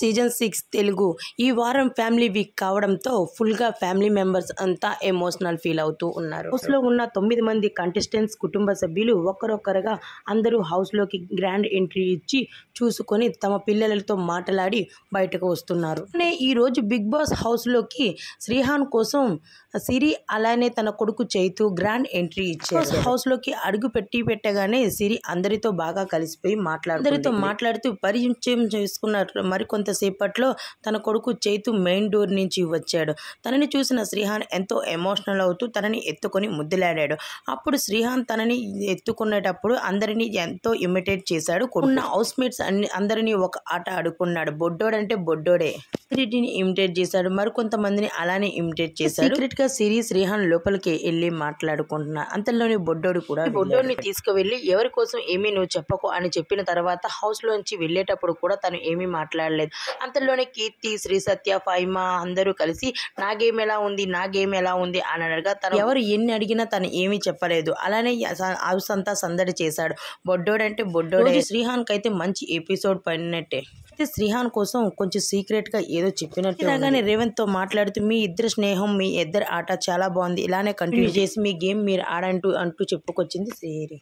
season six Telugu ఈ వారం family week కావడంతో ఫుల్గా ఫ్యామిలీ మెంబర్స్ అంతా ఎమోషనల్ ఫీల్ అవుతూ ఉన్నారు హౌస్లో ఉన్న తొమ్మిది మంది కంటెస్టెంట్స్ కుటుంబ సభ్యులు ఒక్కరొక్కరుగా అందరూ హౌస్లోకి గ్రాండ్ ఎంట్రీ ఇచ్చి చూసుకొని తమ పిల్లలతో మాట్లాడి బయటకు వస్తున్నారు ఈరోజు బిగ్ బాస్ హౌస్లోకి శ్రీహాన్ కోసం సిరి అలానే తన కొడుకు చైతు గ్రాండ్ ఎంట్రీ ఇచ్చారు హౌస్లోకి అడుగు పెట్టి పెట్టగానే సిరి అందరితో బాగా కలిసిపోయి మాట్లాడు అందరితో మాట్లాడుతూ పరిచయం చేసుకున్నారు మరి మరికొంతసేపట్లో తన కొడుకు చైతు మెయిన్ డోర్ నుంచి వచ్చాడు తనని చూసిన శ్రీహాన్ ఎంతో ఎమోషనల్ అవుతూ తనని ఎత్తుకొని ముద్దులాడాడు అప్పుడు శ్రీహాన్ తనని ఎత్తుకునేటప్పుడు అందరినీ ఎంతో ఇమిటేట్ చేశాడు ఉన్న హౌస్ మేట్స్ అన్ని అందరినీ ఒక ఆట ఆడుకున్నాడు బొడ్డోడంటే బొడ్డోడే త్రీటీని ఇమిటేట్ చేశాడు మరికొంతమందిని అలానే ఇమిటేట్ చేశాడు సీక్రెట్ గా సిరి శ్రీహాన్ లోపలికి వెళ్ళి మాట్లాడుకుంటున్నా అంతలోని బొడ్డోడు కూడా బొడ్డోడిని తీసుకువెళ్ళి ఎవరి కోసం ఏమీ నువ్వు చెప్పకు అని చెప్పిన తర్వాత హౌస్ లోంచి వెళ్ళేటప్పుడు కూడా తను ఏమీ మాట్లాడలేదు అంతలోనే కీర్తి శ్రీ సత్య ఫైమా అందరూ కలిసి నా ఎలా ఉంది నా ఎలా ఉంది అని అనగా తను ఎవరు ఎన్ని అడిగినా తను ఏమీ చెప్పలేదు అలానే హౌస్ అంతా సందడి చేశాడు బొడ్డోడంటే బొడ్డోడే శ్రీహాన్ కైతే మంచి ఎపిసోడ్ పడినట్టే అయితే శ్రీహాన్ కోసం కొంచెం సీక్రెట్గా ఏదో చెప్పినట్టు ఇలాగానే తో మాట్లాడుతూ మీ ఇద్దరు స్నేహం మీ ఇద్దరు ఆట చాలా బాగుంది ఇలానే కంటిన్యూ చేసి మీ గేమ్ మీరు ఆడంటూ అంటూ చెప్పుకొచ్చింది శ్రీహరి